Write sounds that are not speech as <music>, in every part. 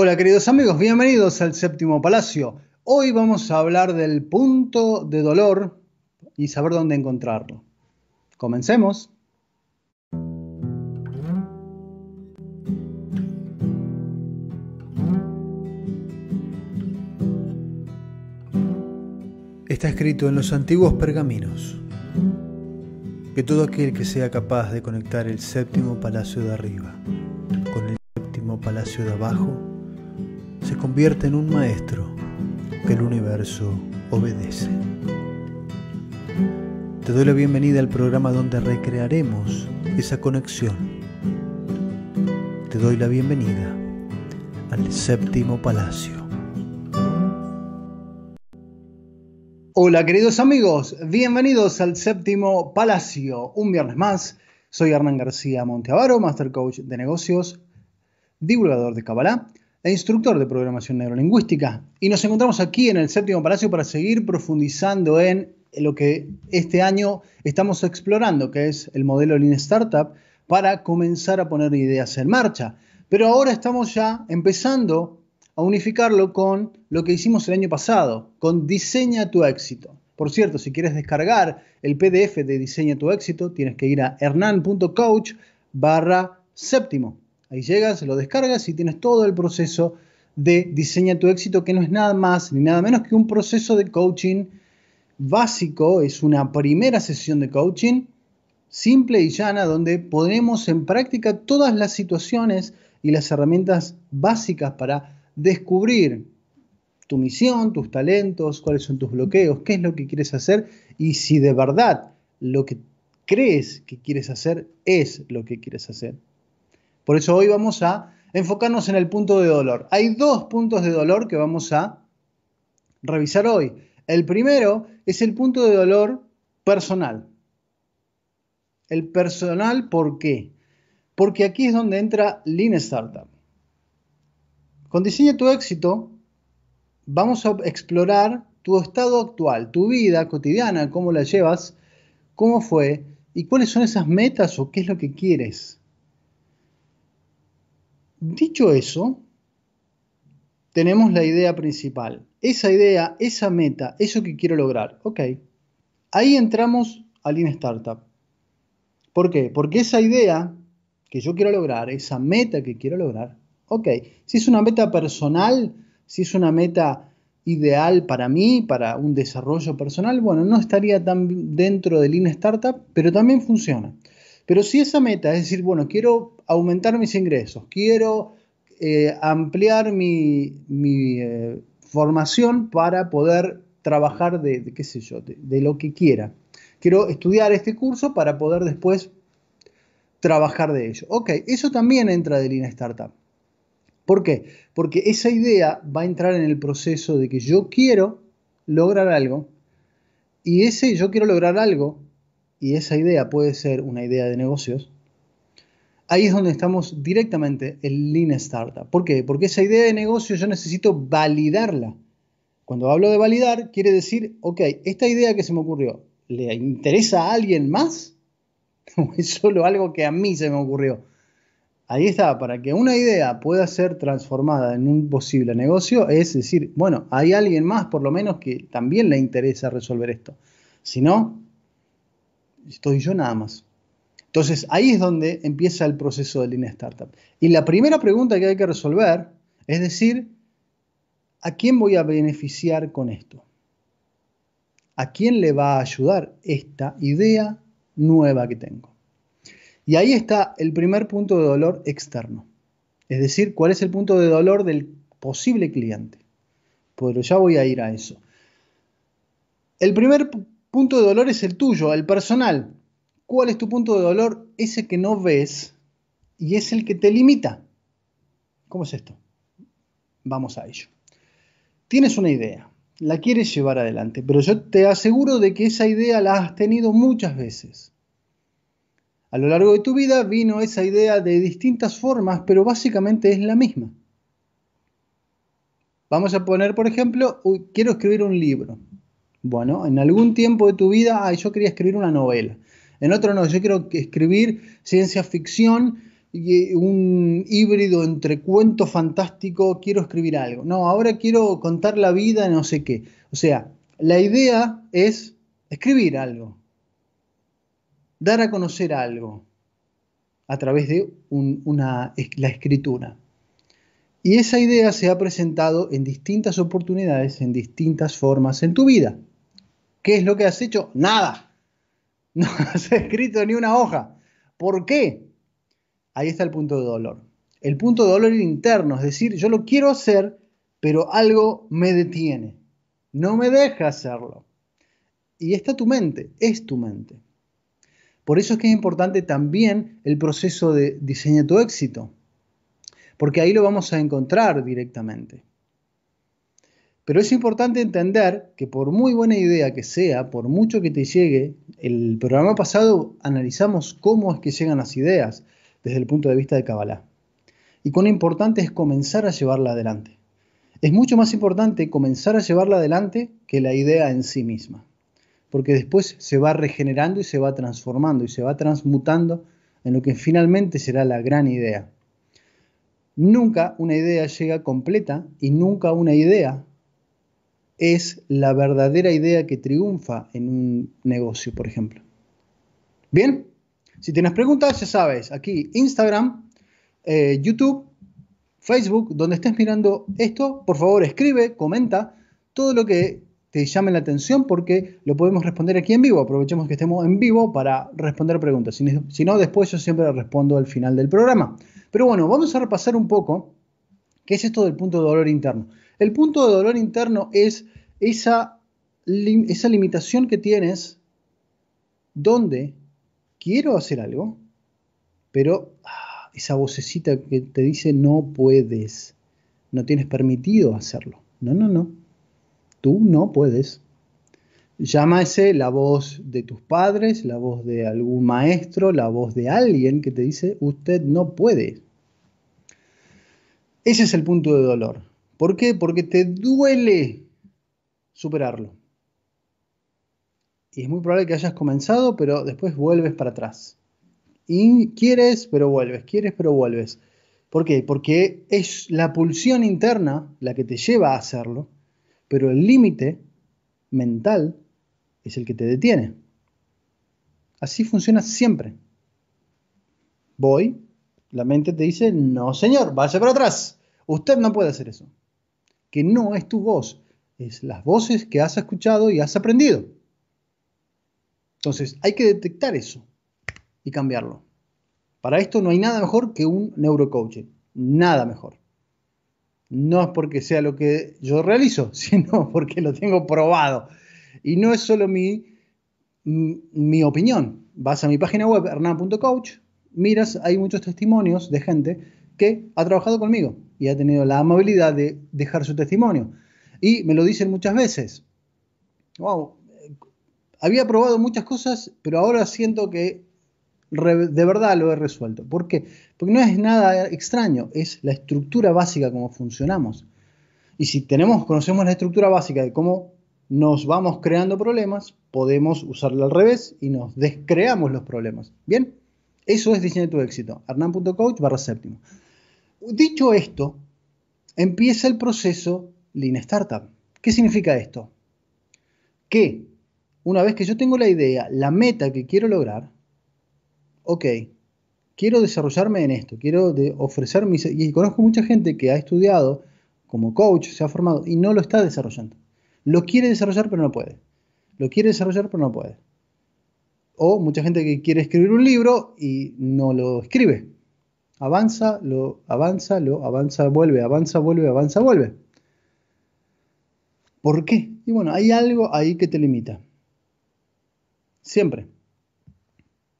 Hola queridos amigos, bienvenidos al séptimo palacio. Hoy vamos a hablar del punto de dolor y saber dónde encontrarlo. Comencemos. Está escrito en los antiguos pergaminos que todo aquel que sea capaz de conectar el séptimo palacio de arriba con el séptimo palacio de abajo se convierte en un maestro que el universo obedece. Te doy la bienvenida al programa donde recrearemos esa conexión. Te doy la bienvenida al séptimo palacio. Hola queridos amigos, bienvenidos al séptimo palacio, un viernes más. Soy Hernán García Monteavaro, Master Coach de Negocios, divulgador de Kabbalah e instructor de programación neurolingüística. Y nos encontramos aquí en el Séptimo Palacio para seguir profundizando en lo que este año estamos explorando, que es el modelo Lean Startup, para comenzar a poner ideas en marcha. Pero ahora estamos ya empezando a unificarlo con lo que hicimos el año pasado, con Diseña tu éxito. Por cierto, si quieres descargar el PDF de Diseña tu éxito, tienes que ir a hernan.coach barra séptimo. Ahí llegas, lo descargas y tienes todo el proceso de diseña tu éxito, que no es nada más ni nada menos que un proceso de coaching básico, es una primera sesión de coaching simple y llana donde ponemos en práctica todas las situaciones y las herramientas básicas para descubrir tu misión, tus talentos, cuáles son tus bloqueos, qué es lo que quieres hacer y si de verdad lo que crees que quieres hacer es lo que quieres hacer. Por eso hoy vamos a enfocarnos en el punto de dolor. Hay dos puntos de dolor que vamos a revisar hoy. El primero es el punto de dolor personal. El personal, ¿por qué? Porque aquí es donde entra Lean Startup. Con Diseña tu éxito, vamos a explorar tu estado actual, tu vida cotidiana, cómo la llevas, cómo fue y cuáles son esas metas o qué es lo que quieres Dicho eso, tenemos la idea principal. Esa idea, esa meta, eso que quiero lograr. Ok. Ahí entramos al Lean Startup. ¿Por qué? Porque esa idea que yo quiero lograr, esa meta que quiero lograr, ok, si es una meta personal, si es una meta ideal para mí, para un desarrollo personal, bueno, no estaría tan dentro del Lean Startup, pero también funciona. Pero si esa meta es decir, bueno, quiero aumentar mis ingresos, quiero eh, ampliar mi, eh, formación para poder trabajar de, qué sé yo, de, lo que quiera. Quiero estudiar este curso para poder después trabajar de ello. Ok, eso también entra de línea Startup. ¿Por qué? Porque esa idea va a entrar en el proceso de que yo quiero lograr algo y ese yo quiero lograr algo y esa idea puede ser una idea de negocios, ahí es donde estamos directamente en Lean Startup. ¿Por qué? Porque esa idea de negocio yo necesito validarla. Cuando hablo de validar, quiere decir, ok, esta idea que se me ocurrió, ¿le interesa a alguien más? <laughs> ¿O es solo algo que a mí se me ocurrió? Ahí está, para que una idea pueda ser transformada en un posible negocio, es decir, bueno, hay alguien más por lo menos que también le interesa resolver esto. Si no, estoy yo nada más. Entonces ahí es donde empieza el proceso de línea startup. Y la primera pregunta que hay que resolver es decir, ¿a quién voy a beneficiar con esto? ¿A quién le va a ayudar esta idea nueva que tengo? Y ahí está el primer punto de dolor externo. Es decir, cuál es el punto de dolor del posible cliente. Pero ya voy a ir a eso. El primer punto de dolor es el tuyo, el personal. ¿Cuál es tu punto de dolor? Ese que no ves y es el que te limita. ¿Cómo es esto? Vamos a ello. Tienes una idea, la quieres llevar adelante, pero yo te aseguro de que esa idea la has tenido muchas veces. A lo largo de tu vida vino esa idea de distintas formas, pero básicamente es la misma. Vamos a poner, por ejemplo, quiero escribir un libro. Bueno, en algún tiempo de tu vida, ay, yo quería escribir una novela. En otro no, yo quiero escribir ciencia ficción, y eh, un híbrido entre cuento fantástico, quiero escribir algo. No, ahora quiero contar la vida, no sé qué. O sea, la idea es escribir algo, dar a conocer algo a través de una, la escritura. Y esa idea se ha presentado en distintas oportunidades, en distintas formas en tu vida. ¿Qué es lo que has hecho? Nada. <laughs> No has escrito ni una hoja. ¿Por qué? Ahí está el punto de dolor. El punto de dolor interno, es decir, yo lo quiero hacer, pero algo me detiene. No me deja hacerlo. Y está tu mente, es tu mente. Por eso es que es importante también el proceso de diseña tu éxito, porque ahí lo vamos a encontrar directamente. Pero es importante entender que por muy buena idea que sea, por mucho que te llegue, el programa pasado analizamos cómo es que llegan las ideas desde el punto de vista de Kabbalah. Y cuán importante es comenzar a llevarla adelante. Es mucho más importante comenzar a llevarla adelante que la idea en sí misma. Porque después se va regenerando y se va transformando y se va transmutando en lo que finalmente será la gran idea. Nunca una idea llega completa y nunca una idea es la verdadera idea que triunfa en un negocio, por ejemplo. Bien, si tienes preguntas, ya sabes, aquí Instagram, eh, YouTube, Facebook, donde estés mirando esto, por favor escribe, comenta todo lo que te llame la atención porque lo podemos responder aquí en vivo. Aprovechemos que estemos en vivo para responder preguntas. si no, después yo siempre respondo al final del programa. Pero bueno, vamos a repasar un poco qué es esto del punto de dolor interno. El punto de dolor interno es esa, esa limitación que tienes donde quiero hacer algo, pero ah, esa vocecita que te dice no puedes, no tienes permitido hacerlo. No, no, no. Tú no puedes. Llámase la voz de tus padres, la voz de algún maestro, la voz de alguien que te dice usted no puede. Ese es el punto de dolor. ¿Por qué? Porque te duele superarlo. Y es muy probable que hayas comenzado, pero después vuelves para atrás. Y quieres, pero vuelves, quieres, pero vuelves. ¿Por qué? Porque es la pulsión interna la que te lleva a hacerlo, pero el límite mental es el que te detiene. Así funciona siempre. Voy, la mente te dice, no señor, vaya para atrás. Usted no puede hacer eso que no es tu voz, es las voces que has escuchado y has aprendido. Entonces, hay que detectar eso y cambiarlo. Para esto no hay nada mejor que un neurocoaching, nada mejor. No es porque sea lo que yo realizo, <laughs> sino porque lo tengo probado. Y no es solo mi, mi opinión. Vas a mi página web, hernán.coach miras, hay muchos testimonios de gente que ha trabajado conmigo, y ha tenido la amabilidad de dejar su testimonio. Y me lo dicen muchas veces. Wow, había probado muchas cosas, pero ahora siento que de verdad lo he resuelto. ¿Por qué? Porque no es nada extraño, es la estructura básica como funcionamos. Y si tenemos, conocemos la estructura básica de cómo nos vamos creando problemas, podemos usarla al revés y nos descreamos los problemas. ¿Bien? Eso es diseño tu éxito. Hernán.coach barra séptimo. Dicho esto, empieza el proceso Lean Startup. ¿Qué significa esto? Que una vez que yo tengo la idea, la meta que quiero lograr, ok, quiero desarrollarme en esto, quiero ofrecer mis... Y conozco mucha gente que ha estudiado como coach, se ha formado y no lo está desarrollando. Lo quiere desarrollar pero no puede. Lo quiere desarrollar pero no puede. O mucha gente que quiere escribir un libro y no lo escribe avanza, lo avanza, lo avanza, vuelve, avanza, vuelve, avanza, vuelve. ¿Por qué? Y bueno, hay algo ahí que te limita. Siempre.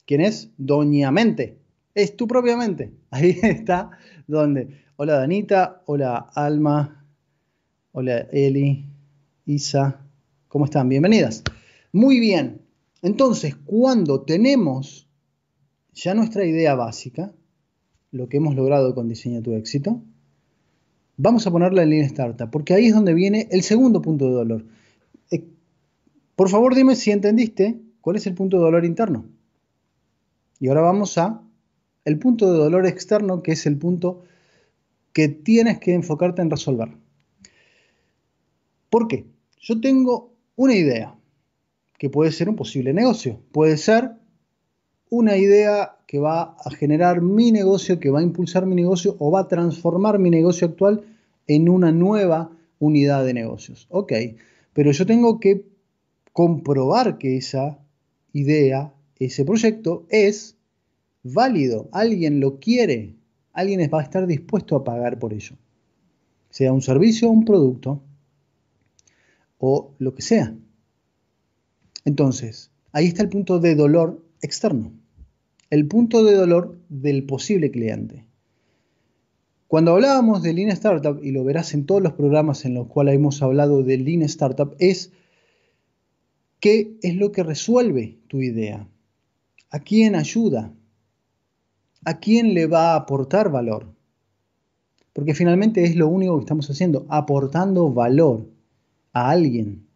¿Quién es? Doña Mente. Es tu propia mente. <laughs> Ahí está donde. Hola Danita, hola Alma, hola Eli, Isa. ¿Cómo están? Bienvenidas. Muy bien. Entonces, cuando tenemos ya nuestra idea básica, lo que hemos logrado con Diseña tu éxito, vamos a ponerla en línea startup, porque ahí es donde viene el segundo punto de dolor. Eh, por favor, dime si entendiste cuál es el punto de dolor interno. Y ahora vamos a el punto de dolor externo, que es el punto que tienes que enfocarte en resolver. ¿Por qué? Yo tengo una idea que puede ser un posible negocio, puede ser una idea que va a generar mi negocio, que va a impulsar mi negocio o va a transformar mi negocio actual en una nueva unidad de negocios. Ok, pero yo tengo que comprobar que esa idea, ese proyecto es válido, alguien lo quiere, alguien va a estar dispuesto a pagar por ello, sea un servicio, un producto o lo que sea. Entonces, ahí está el punto de dolor externo, el punto de dolor del posible cliente. Cuando hablábamos de Lean Startup, y lo verás en todos los programas en los cuales hemos hablado de Lean Startup, es qué es lo que resuelve tu idea, a quién ayuda, a quién le va a aportar valor. Porque finalmente es lo único que estamos haciendo, aportando valor a alguien.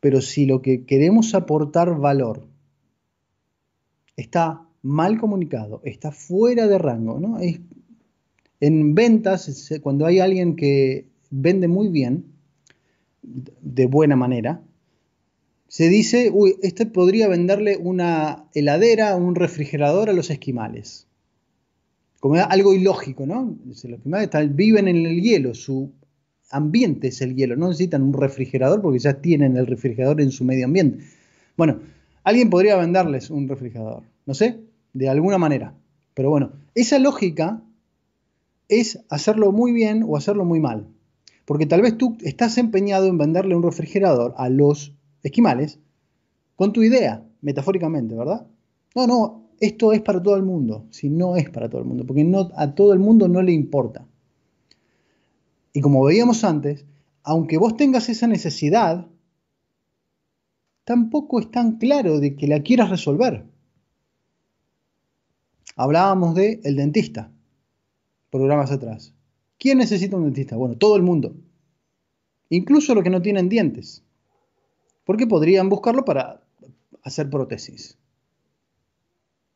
Pero si lo que queremos aportar valor está mal comunicado, está fuera de rango, ¿no? Es, en ventas, eh, cuando hay alguien que vende muy bien, de buena manera, se dice, uy, este podría venderle una heladera un refrigerador a los esquimales. Como algo ilógico, ¿no? Los esquimales viven en el hielo, su ambiente es el hielo, no necesitan un refrigerador porque ya tienen el refrigerador en su medio ambiente. Bueno, alguien podría venderles un refrigerador, no sé, de alguna manera. Pero bueno, esa lógica es hacerlo muy bien o hacerlo muy mal. Porque tal vez tú estás empeñado en venderle un refrigerador a los esquimales con tu idea, metafóricamente, ¿verdad? No, no, esto es para todo el mundo, si no es para todo el mundo, porque no, a todo el mundo no le importa. Y como veíamos antes, aunque vos tengas esa necesidad, tampoco es tan claro de que la quieras resolver. Hablábamos de el dentista, programas atrás. ¿Quién necesita un dentista? Bueno, todo el mundo. Incluso los que no tienen dientes. Porque podrían buscarlo para hacer prótesis.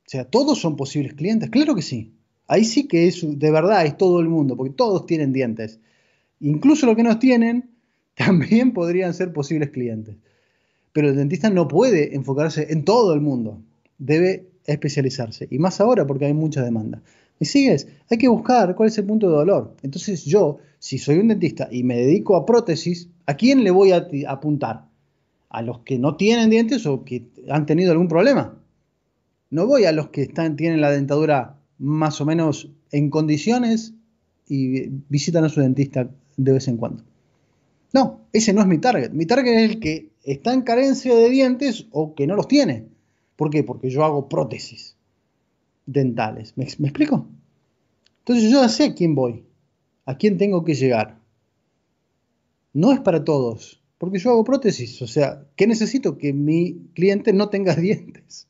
O sea, todos son posibles clientes, claro que sí. Ahí sí que es de verdad, es todo el mundo, porque todos tienen dientes. Incluso los que no tienen <laughs> también podrían ser posibles clientes. Pero el dentista no puede enfocarse en todo el mundo. Debe especializarse. Y más ahora porque hay mucha demanda. Y sigues? Hay que buscar cuál es el punto de dolor. Entonces yo, si soy un dentista y me dedico a prótesis, ¿a quién le voy a apuntar? ¿A los que no tienen dientes o que han tenido algún problema? No voy a los que tienen la dentadura más o menos en condiciones y visitan a su dentista de vez en cuando. No, ese no es mi target. Mi target es el que está en carencia de dientes o que no los tiene. ¿Por qué? Porque yo hago prótesis dentales. ¿Me, explico? Entonces yo ya sé a quién voy, a quién tengo que llegar. No es para todos, porque yo hago prótesis. O sea, ¿qué necesito? Que mi cliente no tenga <laughs> dientes.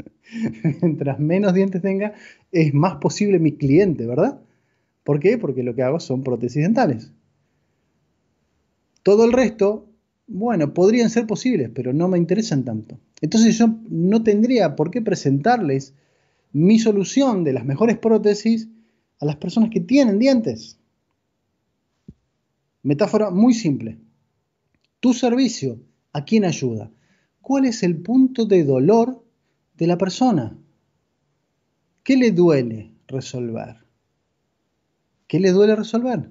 Mientras menos dientes tenga, es más posible mi cliente, ¿verdad? ¿Por qué? Porque lo que hago son prótesis dentales. Todo el resto, bueno, podrían ser posibles, pero no me interesan tanto. Entonces yo no tendría por qué presentarles mi solución de las mejores prótesis a las personas que tienen dientes. Metáfora muy simple. Tu servicio, ¿a quién ayuda? ¿Cuál es el punto de dolor de la persona? ¿Qué le duele resolver? ¿Qué le duele resolver?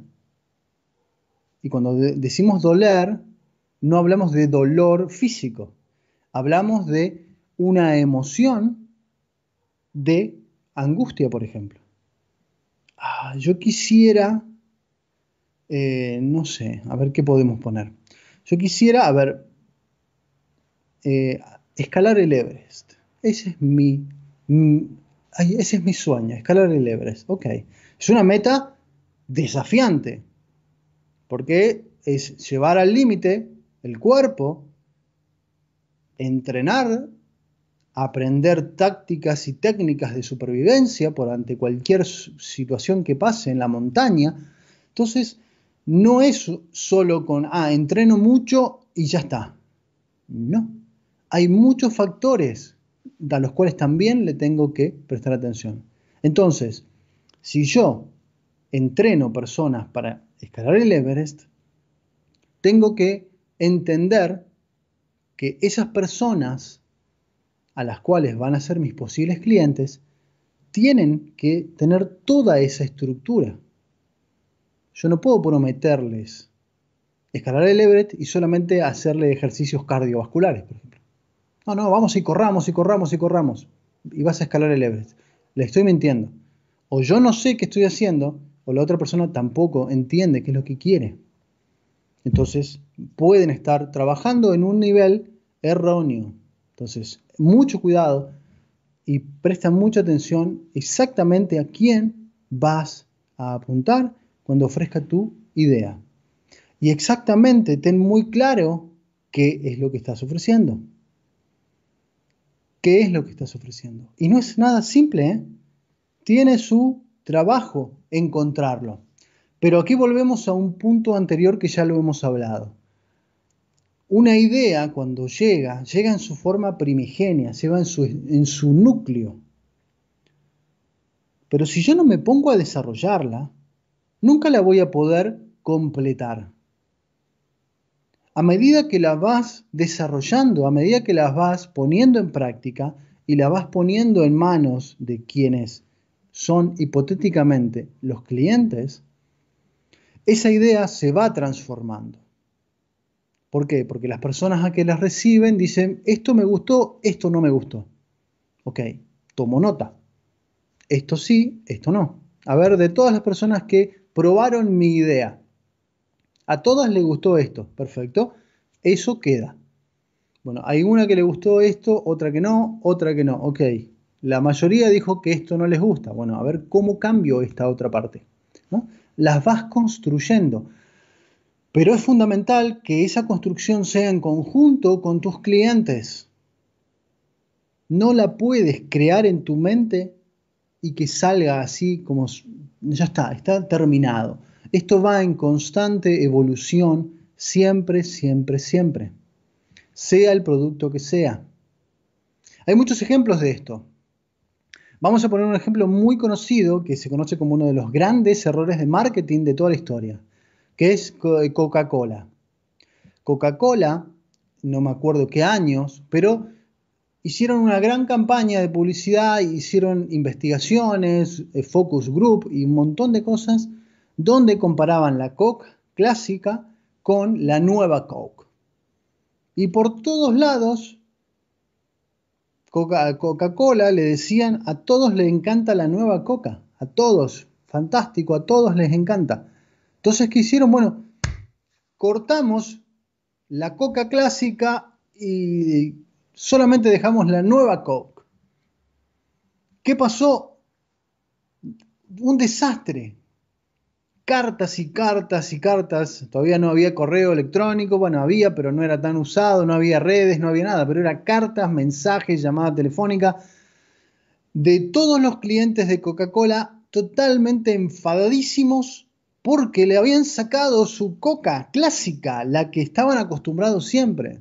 Y cuando decimos doler, no hablamos de dolor físico, hablamos de una emoción de angustia, por ejemplo. Ah, yo quisiera, eh, no sé, a ver qué podemos poner. Yo quisiera, a ver, eh, escalar el Everest. Ese es mi, ese es mi sueño, escalar el Everest. Ok, es una meta desafiante, porque es llevar al límite el cuerpo, entrenar, aprender tácticas y técnicas de supervivencia por ante cualquier situación que pase en la montaña. Entonces, no es solo con, ah, entreno mucho y ya está. No, hay muchos factores a los cuales también le tengo que prestar atención. Entonces, si yo entreno personas para escalar el Everest, tengo que entender que esas personas a las cuales van a ser mis posibles clientes tienen que tener toda esa estructura. Yo no puedo prometerles escalar el Everest y solamente hacerle ejercicios cardiovasculares, por ejemplo. No, no, vamos y corramos y corramos y corramos. Y vas a escalar el Everest. Le estoy mintiendo. O yo no sé qué estoy haciendo la otra persona tampoco entiende qué es lo que quiere. Entonces, pueden estar trabajando en un nivel erróneo. Entonces, mucho cuidado y presta mucha atención exactamente a quién vas a apuntar cuando ofrezca tu idea. Y exactamente ten muy claro qué es lo que estás ofreciendo. ¿Qué es lo que estás ofreciendo? Y no es nada simple, ¿eh? Tiene su trabajo encontrarlo. Pero aquí volvemos a un punto anterior que ya lo hemos hablado. Una idea cuando llega, llega en su forma primigenia, se va en su, en su núcleo. Pero si yo no me pongo a desarrollarla, nunca la voy a poder completar. A medida que la vas desarrollando, a medida que la vas poniendo en práctica y la vas poniendo en manos de quienes son hipotéticamente los clientes, esa idea se va transformando. ¿Por qué? Porque las personas a que las reciben dicen, esto me gustó, esto no me gustó. Ok, tomo nota. Esto sí, esto no. A ver, de todas las personas que probaron mi idea, a todas les gustó esto, perfecto. Eso queda. Bueno, hay una que le gustó esto, otra que no, otra que no. Ok, la mayoría dijo que esto no les gusta. Bueno, a ver cómo cambio esta otra parte. Las vas construyendo. Pero es fundamental que esa construcción sea en conjunto con tus clientes. No la puedes crear en tu mente y que salga así como ya está, está terminado. Esto va en constante evolución siempre, siempre, siempre. Sea el producto que sea. Hay muchos ejemplos de esto. Vamos a poner un ejemplo muy conocido que se conoce como uno de los grandes errores de marketing de toda la historia, que es eh, Coca-Cola. Coca-Cola, no me acuerdo qué años, pero hicieron una gran campaña de publicidad, hicieron investigaciones, eh, focus group y un montón de cosas donde comparaban la Coke clásica con la nueva Coke. Y por todos lados Coca-Cola le decían, a todos les encanta la nueva Coca, a todos, fantástico, a todos les encanta. Entonces, ¿qué hicieron? Bueno, cortamos la Coca clásica y solamente dejamos la nueva Coke. ¿Qué pasó? Un desastre cartas y cartas y cartas. Todavía no había correo electrónico, bueno, había, pero no era tan usado, no había redes, no había nada, pero era cartas, mensajes, llamada telefónica de todos los clientes de Coca-Cola totalmente enfadadísimos porque le habían sacado su coca clásica, la que estaban acostumbrados siempre.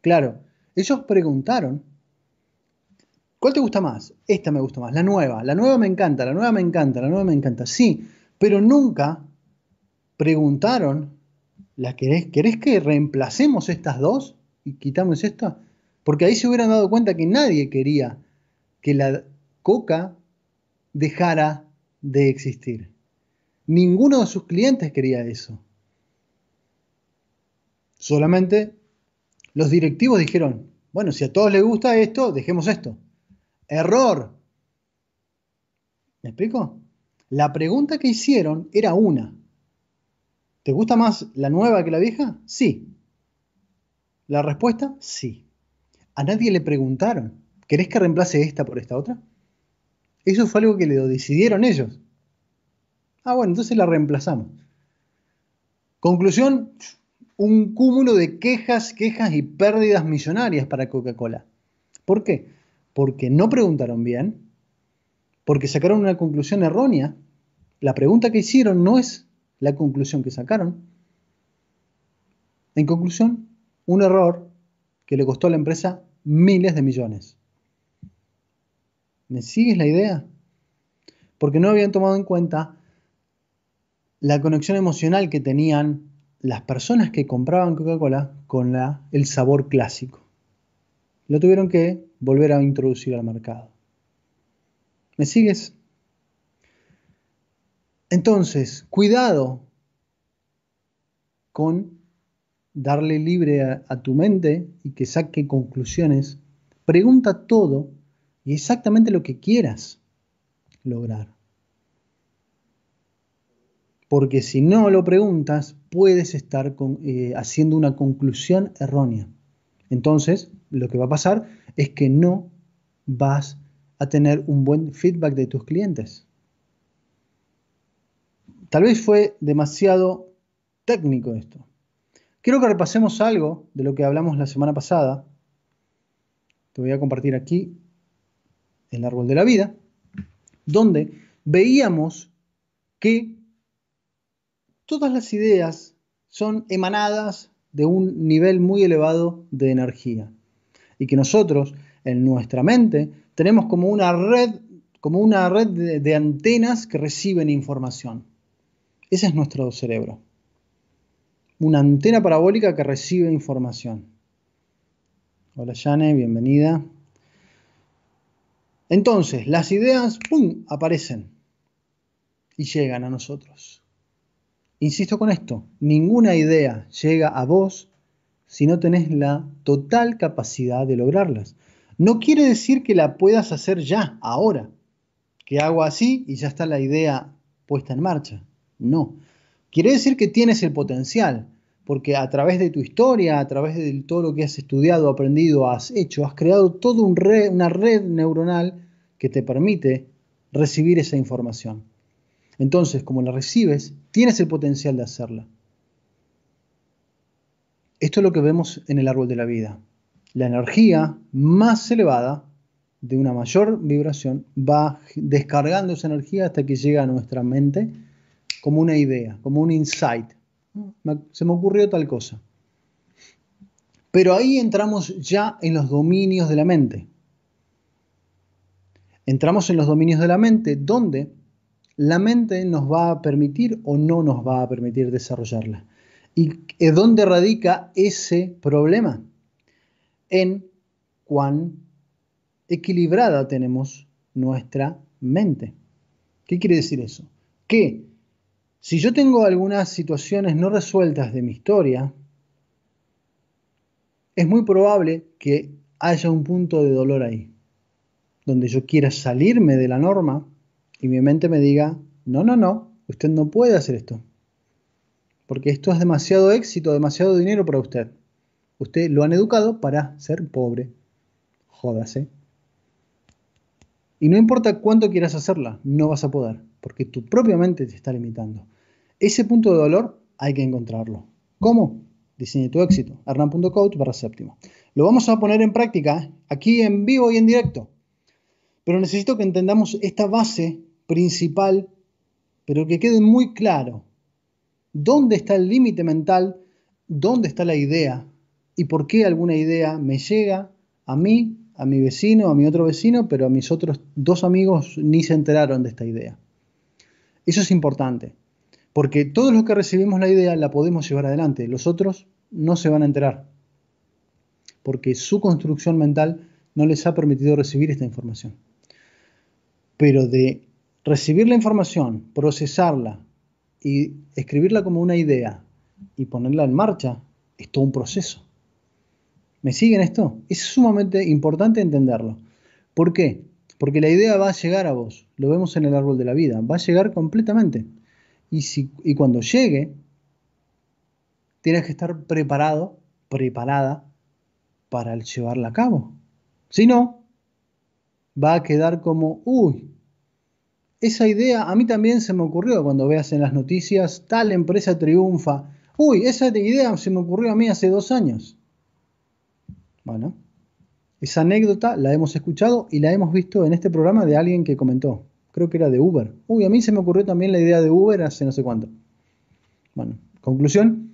Claro, ellos preguntaron, ¿cuál te gusta más? Esta me gusta más, la nueva, la nueva me encanta, la nueva me encanta, la nueva me encanta. Sí, pero nunca preguntaron, ¿la querés, ¿querés que reemplacemos estas dos y quitamos esto? Porque ahí se hubieran dado cuenta que nadie quería que la coca dejara de existir. Ninguno de sus clientes quería eso. Solamente los directivos dijeron, bueno, si a todos les gusta esto, dejemos esto. Error. ¿Me explico? La pregunta que hicieron era una. ¿Te gusta más la nueva que la vieja? Sí. La respuesta, sí. A nadie le preguntaron, ¿querés que reemplace esta por esta otra? Eso fue algo que le decidieron ellos. Ah, bueno, entonces la reemplazamos. Conclusión, un cúmulo de quejas, quejas y pérdidas millonarias para Coca-Cola. ¿Por qué? Porque no preguntaron bien, porque sacaron una conclusión errónea la pregunta que hicieron no es la conclusión que sacaron. En conclusión, un error que le costó a la empresa miles de millones. ¿Me sigues la idea? Porque no habían tomado en cuenta la conexión emocional que tenían las personas que compraban Coca-Cola con la, el sabor clásico. Lo tuvieron que volver a introducir al mercado. ¿Me sigues? Entonces, cuidado con darle libre a, tu mente y que saque conclusiones. Pregunta todo y exactamente lo que quieras lograr. Porque si no lo preguntas, puedes estar eh, haciendo una conclusión errónea. Entonces, lo que va a pasar es que no vas a tener un buen feedback de tus clientes. Tal vez fue demasiado técnico esto. Quiero que repasemos algo de lo que hablamos la semana pasada. Te voy a compartir aquí el árbol de la vida, donde veíamos que todas las ideas son emanadas de un nivel muy elevado de energía y que nosotros en nuestra mente tenemos como una red, como una red de, de antenas que reciben información. Ese es nuestro cerebro. Una antena parabólica que recibe información. Hola Yane, bienvenida. Entonces, las ideas, ¡pum!, aparecen y llegan a nosotros. Insisto con esto, ninguna idea llega a vos si no tenés la total capacidad de lograrlas. No quiere decir que la puedas hacer ya, ahora, que hago así y ya está la idea puesta en marcha. No. Quiere decir que tienes el potencial, porque a través de tu historia, a través de todo lo que has estudiado, aprendido, has hecho, has creado toda un una red neuronal que te permite recibir esa información. Entonces, como la recibes, tienes el potencial de hacerla. Esto es lo que vemos en el árbol de la vida. La energía más elevada de una mayor vibración va descargando esa energía hasta que llega a nuestra mente como una idea, como un insight. Mm. Se me ocurrió tal cosa. Pero ahí entramos ya en los dominios de la mente. Entramos en los dominios de la mente donde la mente nos va a permitir o no nos va a permitir desarrollarla. ¿Y dónde radica ese problema? En cuán equilibrada tenemos nuestra mente. ¿Qué quiere decir eso? Que si yo tengo algunas situaciones no resueltas de mi historia, es muy probable que haya un punto de dolor ahí, donde yo quiera salirme de la norma y mi mente me diga, no, no, no, usted no puede hacer esto, porque esto es demasiado éxito, demasiado dinero para usted. Usted lo han educado para ser pobre. Jódase. Y no importa cuánto quieras hacerla, no vas a poder, porque tu propia mente te está limitando. Ese punto de dolor hay que encontrarlo. ¿Cómo? Diseñe tu éxito. Hernán.coach para séptimo. Lo vamos a poner en práctica aquí en vivo y en directo. Pero necesito que entendamos esta base principal, pero que quede muy claro. ¿Dónde está el límite mental? ¿Dónde está la idea? ¿Y por qué alguna idea me llega a mí, a mi vecino, a mi otro vecino, pero a mis otros dos amigos ni se enteraron de esta idea? Eso es importante. Porque todos los que recibimos la idea la podemos llevar adelante, los otros no se van a enterar, porque su construcción mental no les ha permitido recibir esta información. Pero de recibir la información, procesarla y escribirla como una idea y ponerla en marcha, es todo un proceso. ¿Me siguen esto? Es sumamente importante entenderlo. ¿Por qué? Porque la idea va a llegar a vos, lo vemos en el árbol de la vida, va a llegar completamente. Y, cuando llegue, tienes que estar preparado, preparada para llevarla a cabo. Si no, va a quedar como, uy, esa idea a mí también se me ocurrió cuando veas en las noticias, tal empresa triunfa. Uy, esa idea se me ocurrió a mí hace dos años. Bueno, esa anécdota la hemos escuchado y la hemos visto en este programa de alguien que comentó creo que era de Uber. Uy, a mí se me ocurrió también la idea de Uber hace no sé cuánto. Bueno, conclusión.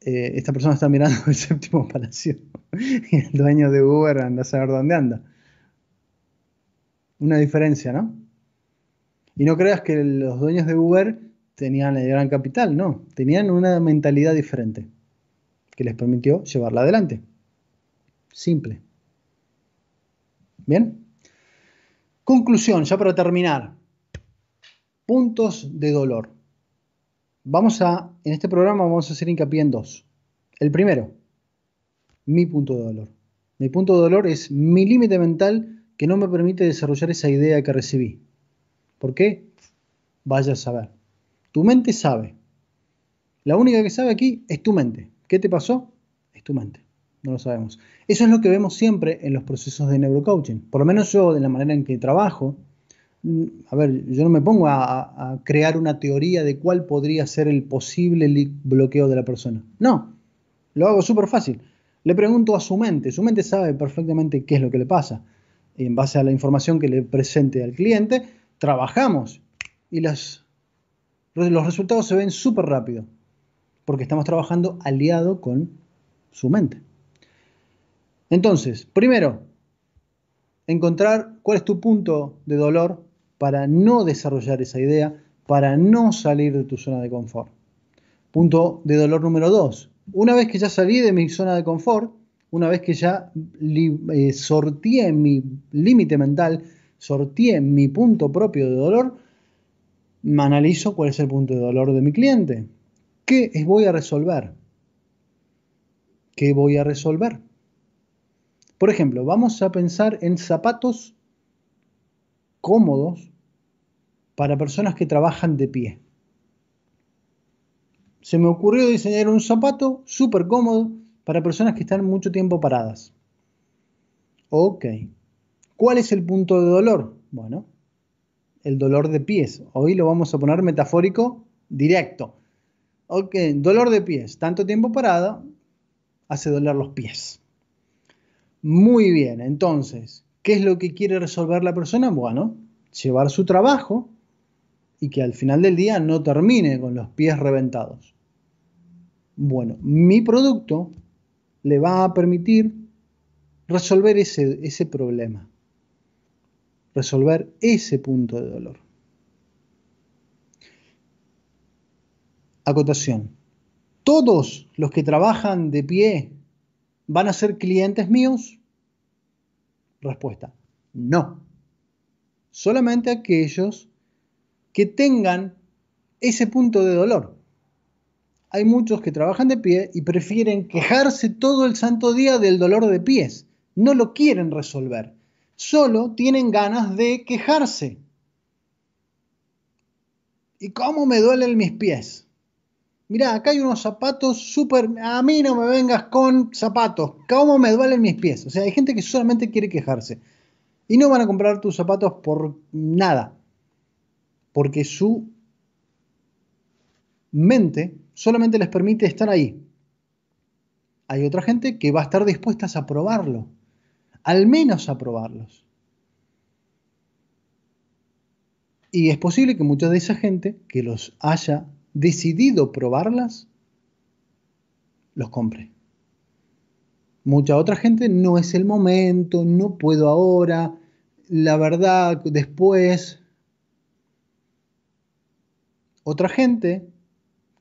Eh, esta persona está mirando <laughs> el séptimo palacio y el dueño de Uber anda a saber dónde anda. Una diferencia, ¿no? Y no creas que los dueños de Uber tenían el gran capital, no, tenían una mentalidad diferente que les permitió llevarla adelante. Simple. ¿Bien? Conclusión, ya para terminar. Puntos de dolor. Vamos a, en este programa vamos a hacer hincapié en dos. El primero, mi punto de dolor. Mi punto de dolor es mi límite mental que no me permite desarrollar esa idea que recibí. ¿Por qué? Vaya a saber. Tu mente sabe. La única que sabe aquí es tu mente. ¿Qué te pasó? Es tu mente no lo sabemos. Eso es lo que vemos siempre en los procesos de neurocoaching. Por lo menos yo, de la manera en que trabajo, mm, a ver, yo no me pongo a, crear una teoría de cuál podría ser el posible bloqueo de la persona. No, lo hago súper fácil. Le pregunto a su mente, su mente sabe perfectamente qué es lo que le pasa. Y en base a la información que le presente al cliente, trabajamos y los resultados se ven súper rápido, porque estamos trabajando aliado con su mente. Entonces, primero, encontrar cuál es tu punto de dolor para no desarrollar esa idea, para no salir de tu zona de confort. Punto de dolor número dos. Una vez que ya salí de mi zona de confort, una vez que ya eh, sortié mi límite mental, sortié mi punto propio de dolor, me analizo cuál es el punto de dolor de mi cliente. ¿Qué voy a resolver? ¿Qué voy a resolver? Por ejemplo, vamos a pensar en zapatos cómodos para personas que trabajan de pie. Se me ocurrió diseñar un zapato súper cómodo para personas que están mucho tiempo paradas. Ok. ¿Cuál es el punto de dolor? Bueno, el dolor de pies. Hoy lo vamos a poner metafórico directo. Ok, dolor de pies. Tanto tiempo parada hace doler los pies. Muy bien, entonces, ¿qué es lo que quiere resolver la persona? Bueno, llevar su trabajo y que al final del día no termine con los pies reventados. Bueno, mi producto le va a permitir resolver ese, ese problema, resolver ese punto de dolor. Acotación. Todos los que trabajan de pie ¿Van a ser clientes míos? Respuesta, no. Solamente aquellos que tengan ese punto de dolor. Hay muchos que trabajan de pie y prefieren quejarse todo el santo día del dolor de pies. No lo quieren resolver. Solo tienen ganas de quejarse. ¿Y cómo me duelen mis pies? mirá, acá hay unos zapatos súper, a mí no me vengas con zapatos, cómo me duelen mis pies. O sea, hay gente que solamente quiere quejarse. Y no van a comprar tus zapatos por nada. Porque su mente solamente les permite estar ahí. Hay otra gente que va a estar dispuesta a probarlo. Al menos a probarlos. Y es posible que mucha de esa gente que los haya decidido probarlas, los compre. Mucha otra gente no es el momento, no puedo ahora, la verdad, después. Otra gente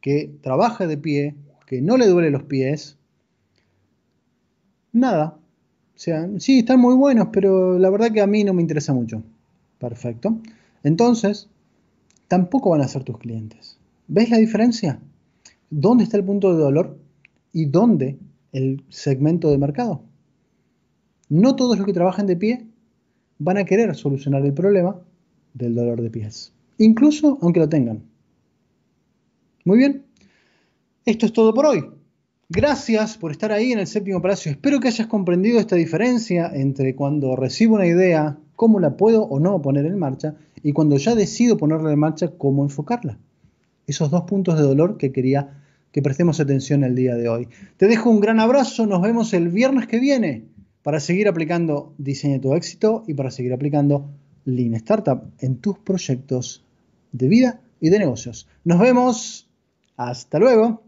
que trabaja de pie, que no le duele los pies, nada. O sea, sí, están muy buenos, pero la verdad que a mí no me interesa mucho. Perfecto. Entonces, tampoco van a ser tus clientes. ¿Ves la diferencia? ¿Dónde está el punto de dolor y dónde el segmento de mercado? No todos los que trabajan de pie van a querer solucionar el problema del dolor de pies, incluso aunque lo tengan. Muy bien, esto es todo por hoy. Gracias por estar ahí en el séptimo palacio. Espero que hayas comprendido esta diferencia entre cuando recibo una idea, cómo la puedo o no poner en marcha, y cuando ya decido ponerla en marcha, cómo enfocarla esos dos puntos de dolor que quería que prestemos atención el día de hoy. Te dejo un gran abrazo, nos vemos el viernes que viene para seguir aplicando Diseña tu éxito y para seguir aplicando Lean Startup en tus proyectos de vida y de negocios. Nos vemos, hasta luego.